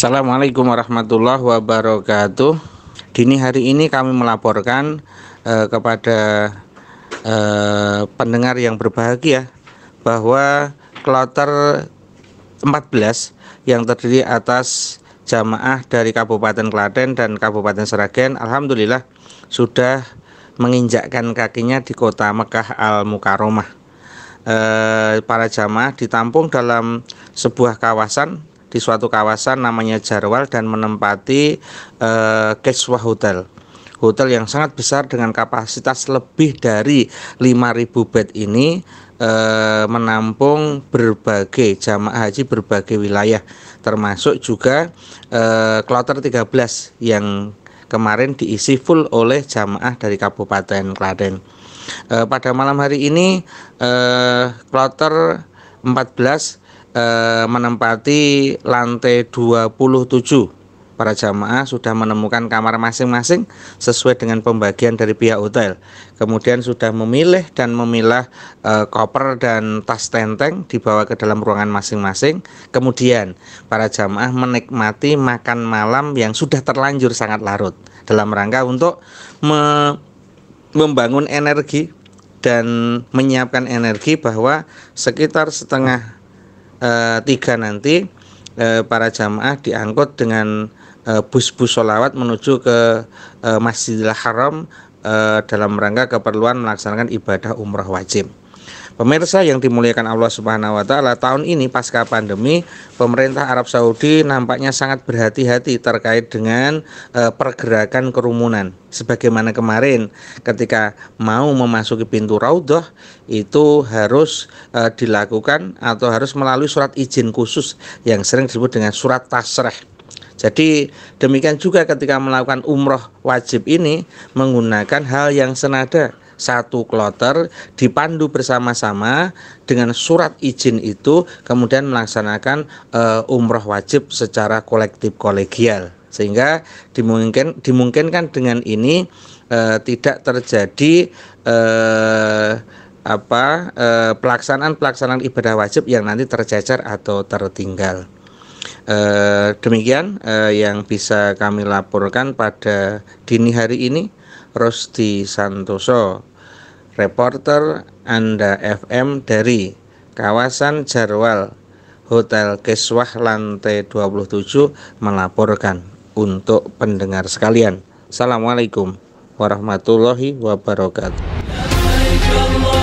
Assalamualaikum warahmatullahi wabarakatuh. Dini hari ini kami melaporkan eh, kepada eh, pendengar yang berbahagia bahwa kloter 14 yang terdiri atas jamaah dari Kabupaten Klaten dan Kabupaten Seragen alhamdulillah sudah menginjakkan kakinya di kota Mekah Al Mukaromah. Eh, para jamaah ditampung dalam sebuah kawasan di suatu kawasan namanya Jarwal dan menempati eh, Keswa Hotel. Hotel yang sangat besar dengan kapasitas lebih dari 5.000 bed ini eh, menampung berbagai jamaah haji berbagai wilayah termasuk juga eh, kloter 13 yang kemarin diisi full oleh jamaah dari Kabupaten Klaten. Eh, pada malam hari ini eh, kloter kloter 14 eh, menempati lantai 27 para jamaah sudah menemukan kamar masing-masing sesuai dengan pembagian dari pihak hotel. Kemudian sudah memilih dan memilah e, koper dan tas tenteng dibawa ke dalam ruangan masing-masing. Kemudian para jamaah menikmati makan malam yang sudah terlanjur sangat larut dalam rangka untuk me membangun energi dan menyiapkan energi bahwa sekitar setengah Eh, tiga nanti eh, para jamaah diangkut dengan eh, bus-bus solawat menuju ke Masjidil Haram dalam rangka keperluan melaksanakan ibadah umrah wajib. Pemirsa yang dimuliakan Allah Subhanahu wa taala, tahun ini pasca pandemi, pemerintah Arab Saudi nampaknya sangat berhati-hati terkait dengan e, pergerakan kerumunan. Sebagaimana kemarin ketika mau memasuki pintu Raudhah itu harus e, dilakukan atau harus melalui surat izin khusus yang sering disebut dengan surat tasrah. Jadi demikian juga ketika melakukan umroh wajib ini menggunakan hal yang senada satu kloter dipandu bersama-sama dengan surat izin itu kemudian melaksanakan uh, umroh wajib secara kolektif kolegial sehingga dimungkin dimungkinkan dengan ini uh, tidak terjadi uh, apa pelaksanaan pelaksanaan ibadah wajib yang nanti tercecer atau tertinggal. demikian yang bisa kami laporkan pada dini hari ini. Rosti Santoso reporter Anda FM dari kawasan Jarwal, Hotel Keswah lantai 27 melaporkan untuk pendengar sekalian. Assalamualaikum warahmatullahi wabarakatuh.